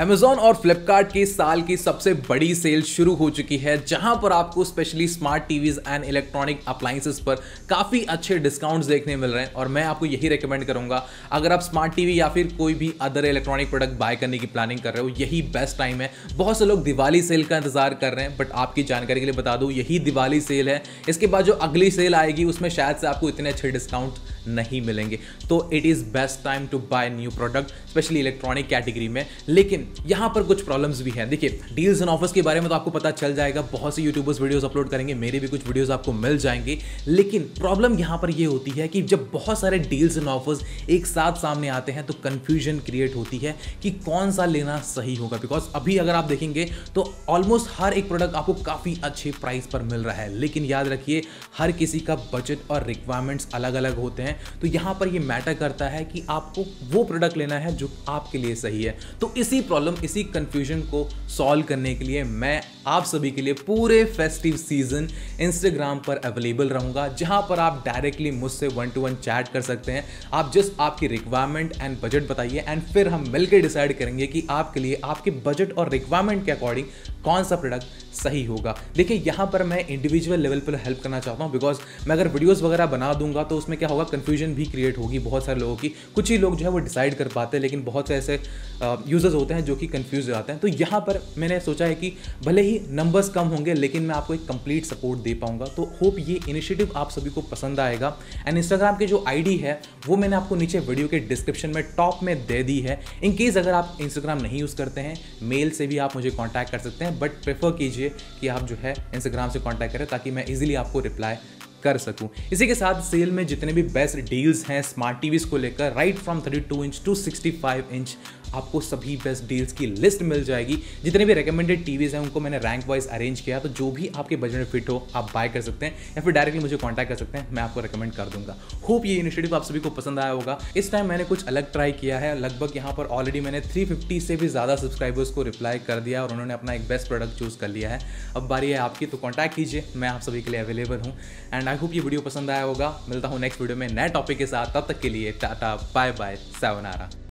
Amazon और फ्लिपकार्ट की साल की सबसे बड़ी सेल शुरू हो चुकी है जहां पर आपको specially smart TVs and electronic appliances पर काफ़ी अच्छे डिस्काउंट्स देखने मिल रहे हैं और मैं आपको यही रेकमेंड करूंगा अगर आप स्मार्ट टीवी या फिर कोई भी अदर इलेक्ट्रॉनिक प्रोडक्ट बाय करने की प्लानिंग कर रहे हो यही बेस्ट टाइम है बहुत से लोग दिवाली सेल का इंतजार कर रहे हैं बट आपकी जानकारी के लिए बता दूँ यही दिवाली सेल है इसके बाद जो अगली सेल आएगी उसमें शायद से आपको इतने अच्छे डिस्काउंट नहीं मिलेंगे तो it is best time to buy new product specially electronic category में लेकिन लेकिन यहां पर कुछ प्रॉब्लम्स भी हैं देखिए डील्स एंड ऑफर्स के बारे में तो आपको पता चल जाएगा बहुत से यूट्यूबर्स वीडियोस अपलोड करेंगे मेरे भी कुछ वीडियोस आपको मिल जाएंगे लेकिन प्रॉब्लम यहां पर यह होती है कि जब बहुत सारे डील्स एंड ऑफर्स एक साथ सामने आते हैं तो कन्फ्यूजन क्रिएट होती है कि कौन सा लेना सही होगा बिकॉज अभी अगर आप देखेंगे तो ऑलमोस्ट हर एक प्रोडक्ट आपको काफ़ी अच्छे प्राइस पर मिल रहा है लेकिन याद रखिए हर किसी का बजट और रिक्वायरमेंट्स अलग अलग होते हैं तो यहाँ पर ये मैटर करता है कि आपको वो प्रोडक्ट लेना है जो आपके लिए सही है तो इसी प्रॉब्लम इसी कन्फ्यूजन को सॉल्व करने के लिए मैं आप सभी के लिए पूरे फेस्टिव सीजन इंस्टाग्राम पर अवेलेबल रहूँगा जहाँ पर आप डायरेक्टली मुझसे वन टू वन चैट कर सकते हैं आप जस्ट आपकी रिक्वायरमेंट एंड बजट बताइए एंड फिर हम मिलकर डिसाइड करेंगे कि आपके लिए आपके बजट और रिक्वायरमेंट के अकॉर्डिंग कौन सा प्रोडक्ट सही होगा देखिए यहाँ पर मैं इंडिविजुअल लेवल पर हेल्प करना चाहता हूँ बिकॉज मैं अगर वीडियोस वगैरह बना दूंगा तो उसमें क्या होगा कन्फ्यूजन भी क्रिएट होगी बहुत सारे लोगों की कुछ ही लोग जो है वो डिसाइड कर पाते हैं लेकिन बहुत से ऐसे यूज़र्स होते हैं जो कि कन्फ्यूज हो जाते हैं तो यहाँ पर मैंने सोचा है कि भले ही नंबर्स कम होंगे लेकिन मैं आपको एक कंप्लीट सपोर्ट दे पाऊंगा तो होप ये इनिशिएटिव आप सभी को पसंद आएगा एंड इंस्टाग्राम की जो आई है वो मैंने आपको नीचे वीडियो के डिस्क्रिप्शन में टॉप में दे दी है इनकेस अगर आप इंस्टाग्राम नहीं यूज़ करते हैं मेल से भी आप मुझे कॉन्टैक्ट कर सकते हैं बट प्रेफर कीजिए कि आप जो है इंस्टाग्राम से कॉन्टैक्ट करें ताकि मैं इजिली आपको रिप्लाई कर सकूं इसी के साथ सेल में जितने भी बेस्ट डील्स हैं स्मार्ट टीवीज़ को लेकर right from 32 inch to 65 inch आपको सभी बेस्ट डील्स की लिस्ट मिल जाएगी जितने भी रिकमेंडेड टीवीज़ हैं उनको मैंने रैंक वाइज अरेंज किया तो जो भी आपके बजट में फिट हो आप बाय कर सकते हैं या फिर डायरेक्टली मुझे कॉन्टैक्ट कर सकते हैं मैं आपको रिकमेंड कर दूंगा होप ये इनिशिएटिव आप सभी को पसंद आया होगा इस टाइम मैंने कुछ अलग ट्राई किया है लगभग यहाँ पर ऑलरेडी मैंने थ्री से भी ज़्यादा सब्सक्राइबर्स को रिप्लाई कर दिया और उन्होंने अपना एक बेस्ट प्रोडक्ट चूज़ कर लिया है अब बारी है आपकी तो कॉन्टैक्ट कीजिए मैं आप सभी के लिए अवेलेबल हूँ एंड आई होप ये वीडियो पसंद आया होगा मिलता हूँ नेक्स्ट वीडियो में नए टॉपिक के साथ तब तक के लिए टाटा बाय बाय सेवन आरा